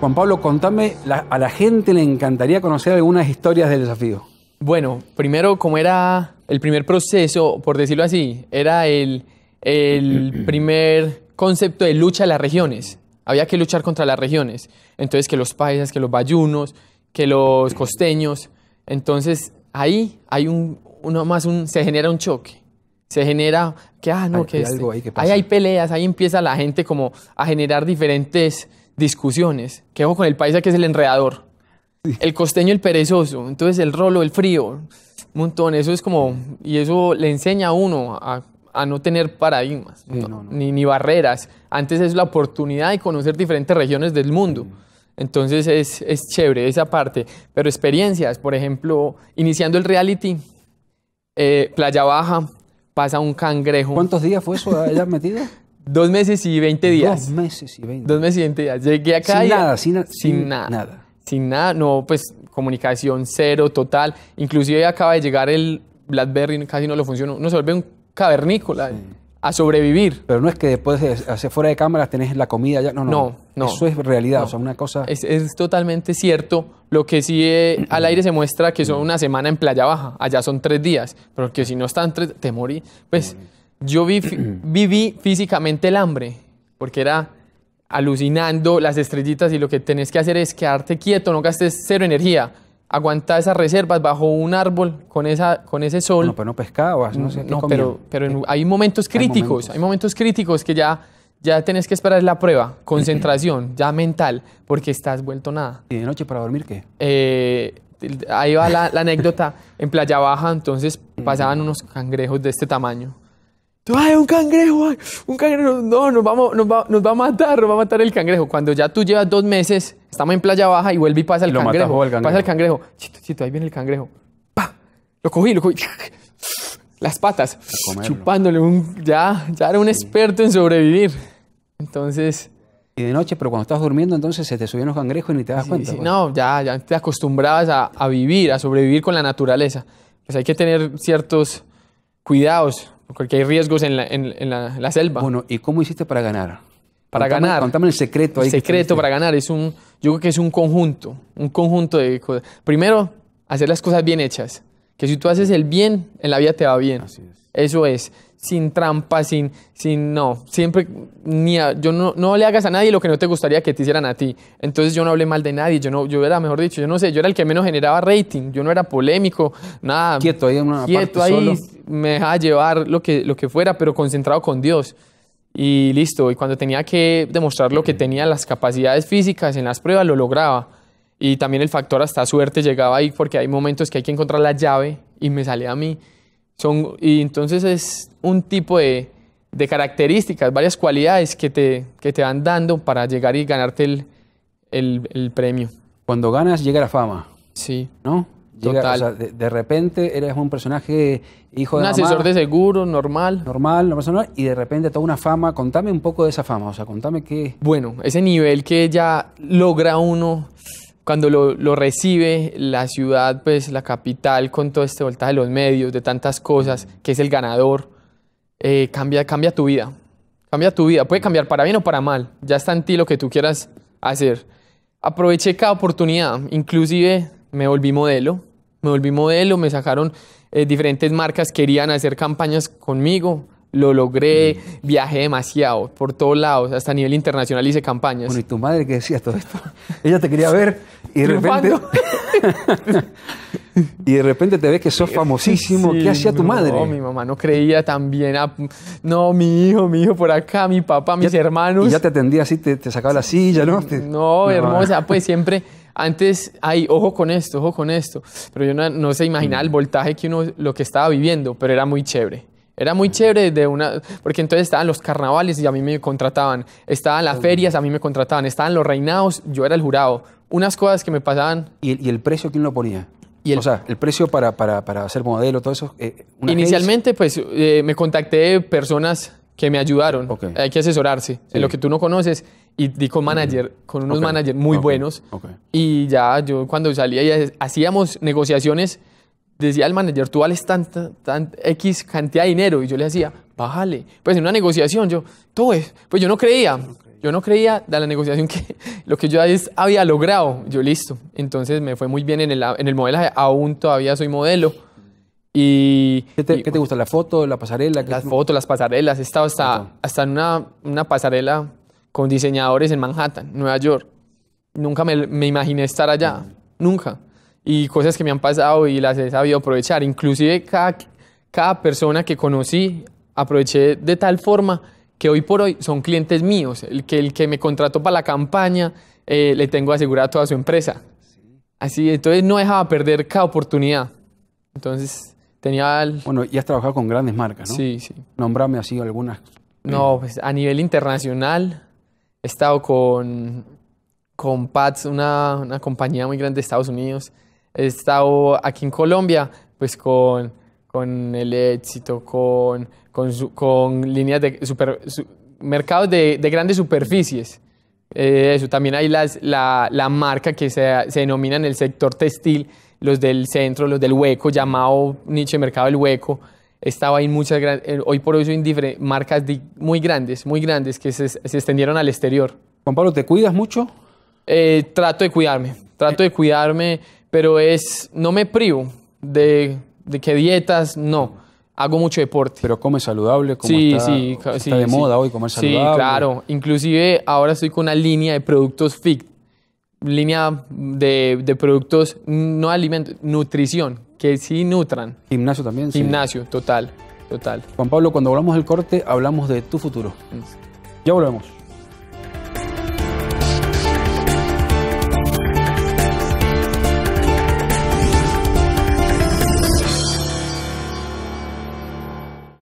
Juan Pablo, contame, a la gente le encantaría conocer algunas historias del desafío. Bueno, primero, como era el primer proceso, por decirlo así, era el, primer concepto de lucha de las regiones. Había que luchar contra las regiones. Entonces, que los paisas, que los bayunos, que los costeños. Entonces, ahí hay un, uno más, un, se genera un choque. Se genera que, ah, no, este, ahí, que ahí hay peleas, ahí empieza la gente como a generar diferentes discusiones. hago con el paisa que es el enredador. El costeño, el perezoso. Entonces el rolo, el frío. Un montón. Eso es como. Y eso le enseña a uno a, no tener paradigmas, Ni, barreras. Antes es la oportunidad de conocer diferentes regiones del mundo. Entonces es, chévere esa parte. Pero experiencias, por ejemplo, iniciando el reality, eh, Playa Baja, pasa un cangrejo. ¿Cuántos días fue eso allá metido? Dos meses y 20 días. Dos meses y 20. Dos meses y veinte días. Llegué acá. Sin y, nada, sin, nada, sin nada. Sin nada, no, pues comunicación cero, total. Inclusive acaba de llegar el BlackBerry, casi no lo funcionó. Uno se vuelve un cavernícola. A sobrevivir. Pero no es que después hacer fuera de cámara tenés la comida ya. No, no. eso es realidad. O sea, una cosa. Es, totalmente cierto. Lo que sí eh, al aire se muestra que son una semana en playa baja. Allá son tres días. Pero que si no están tres, te morí. Pues yo viví físicamente el hambre, porque era alucinando las estrellitas y lo que tenés que hacer es quedarte quieto, no gastes cero energía. aguantar esas reservas bajo un árbol con, ese sol. No, pero no pescabas, no sé. No, pero, eh, hay momentos críticos, hay momentos. críticos que ya ya tenés que esperar la prueba, concentración, ya mental, porque estás vuelto nada. ¿Y de noche para dormir qué? Eh, ahí va la anécdota. En Playa Baja, entonces pasaban unos cangrejos de este tamaño ay, un cangrejo, un cangrejo, no, nos, vamos, nos, va, nos va a matar, nos va a matar el cangrejo. Cuando ya tú llevas dos meses, estamos en Playa Baja y vuelve y pasa el, lo cangrejo, el cangrejo, Pasa el cangrejo. Chito, chito, ahí viene el cangrejo. Pa, Lo cogí, lo cogí. Las patas, chupándole. Un, ya, ya era un experto en sobrevivir. Entonces... Y de noche, pero cuando estás durmiendo, entonces se te subían los cangrejos y ni te das cuenta. Pues. No, ya, ya te acostumbrabas a, a vivir, a sobrevivir con la naturaleza. Pues hay que tener ciertos cuidados porque hay riesgos en la, en, la, selva. Bueno, ¿y cómo hiciste para ganar? Para ganar. Contame el secreto ahí. El secreto para ganar es un, yo creo que es un conjunto, un conjunto de cosas. Primero, hacer las cosas bien hechas. Que si tú haces el bien, en la vida te va bien. Así es. Eso es. Sin trampa, sin, sin no. Siempre, ni yo no, le hagas a nadie lo que no te gustaría que te hicieran a ti. Entonces yo no hablé mal de nadie. Yo no, yo era, mejor dicho, yo no sé, yo era el que menos generaba rating. Yo no era polémico, nada. Quieto ahí en una quieto parte ahí, solo me dejaba llevar lo que, lo que fuera, pero concentrado con Dios. Y listo, y cuando tenía que demostrar lo que tenía, las capacidades físicas en las pruebas, lo lograba. Y también el factor hasta suerte llegaba ahí, porque hay momentos que hay que encontrar la llave y me sale a mí. Son, y entonces es un tipo de, de características, varias cualidades que te, que te van dando para llegar y ganarte el, el, el premio. Cuando ganas, llega la fama. Sí. ¿No? Total. O sea, de, repente eres un personaje hijo de. Un asesor de seguro, normal. Normal, normal, y de repente toda una fama. Contame un poco de esa fama, o sea, contame qué. Bueno, ese nivel que ya logra uno cuando lo, recibe la ciudad, pues la capital, con todo este voltaje de los medios, de tantas cosas, que es el ganador, eh, cambia, cambia tu vida. Cambia tu vida. Puede cambiar para bien o para mal. Ya está en ti lo que tú quieras hacer. Aproveché cada oportunidad. Inclusive me volví modelo me volví modelo, me sacaron eh, diferentes marcas, querían hacer campañas conmigo, lo logré, mm. viajé demasiado por todos lados, hasta a nivel internacional hice campañas. Bueno, ¿y tu madre qué decía todo esto? Ella te quería ver y de repente... y de repente te ves que sos famosísimo. ¿Qué hacía tu madre? No, mi mamá no creía también. A, ah, no, mi hijo, mi hijo por acá, mi papá, mis hermanos. Y ya te atendía así, te, sacaba la silla, no, no, hermosa, pues siempre antes, ay, ojo con esto, ojo con esto. Pero yo no, no se imaginaba el mm. voltaje que uno, lo que estaba viviendo, pero era muy chévere. Era muy chévere de una, porque entonces estaban los carnavales y a mí me contrataban, estaban las ferias, a mí me contrataban, estaban los reinados, yo era el jurado. Unas cosas que me pasaban. ¿Y el, precio quién lo ponía? Y o sea, el precio para, para, hacer modelo, todo eso. Eh, inicialmente, pues eh, me contacté personas que me ayudaron. Hay que asesorarse. En lo que tú no conoces, y di con manager, con unos managers muy buenos. Y ya yo cuando salía y hacíamos negociaciones, decía al manager, tú vales tan, tan, X cantidad de dinero. Y yo le decía, bájale. Pues en una negociación yo, todo es, pues yo no creía. Yo no creía de la negociación que lo que yo había logrado, yo listo. Entonces me fue muy bien en el, en el modelaje, aún todavía soy modelo. Y, ¿Qué, te, ¿qué te gusta? ¿La foto, la pasarela? Las fotos, las pasarelas. He estado hasta, hasta en una, una pasarela con diseñadores en Manhattan, Nueva York. Nunca me, imaginé estar allá, nunca. Y cosas que me han pasado y las he sabido aprovechar. Inclusive cada, cada persona que conocí aproveché de tal forma que hoy por hoy son clientes míos. El que, el que me contrató para la campaña, eh, le tengo asegurada toda su empresa. Así, entonces no dejaba perder cada oportunidad. Entonces tenía... El... Bueno, y has trabajado con grandes marcas, ¿no? Sí, sí. Nombrame así algunas. No, pues a nivel internacional, he estado con, con Pats, una, una, compañía muy grande de Estados Unidos. He estado aquí en Colombia, pues con, con el éxito, con, con, líneas de super, mercados de, de, grandes superficies. Eh, eso, también hay la, la, marca que se, se denomina en el sector textil, los del centro, los del hueco, llamado nicho de mercado del hueco estaba ahí muchas grandes, eh, hoy por hoy son marcas muy grandes, muy grandes que se, extendieron al exterior. Juan Pablo, ¿te cuidas mucho? Eh, trato de cuidarme, trato de cuidarme, pero es, no me privo de, de que dietas, no. Hago mucho deporte. Pero come saludable, como sí, está, sí, está de moda hoy comer saludable. Sí, claro. Inclusive ahora estoy con una línea de productos fit, línea de, productos no alimentos, nutrición, que sí nutran. Gimnasio también. Gimnasio, total, total. Juan Pablo, cuando hablamos del corte, hablamos de tu futuro. Ya volvemos.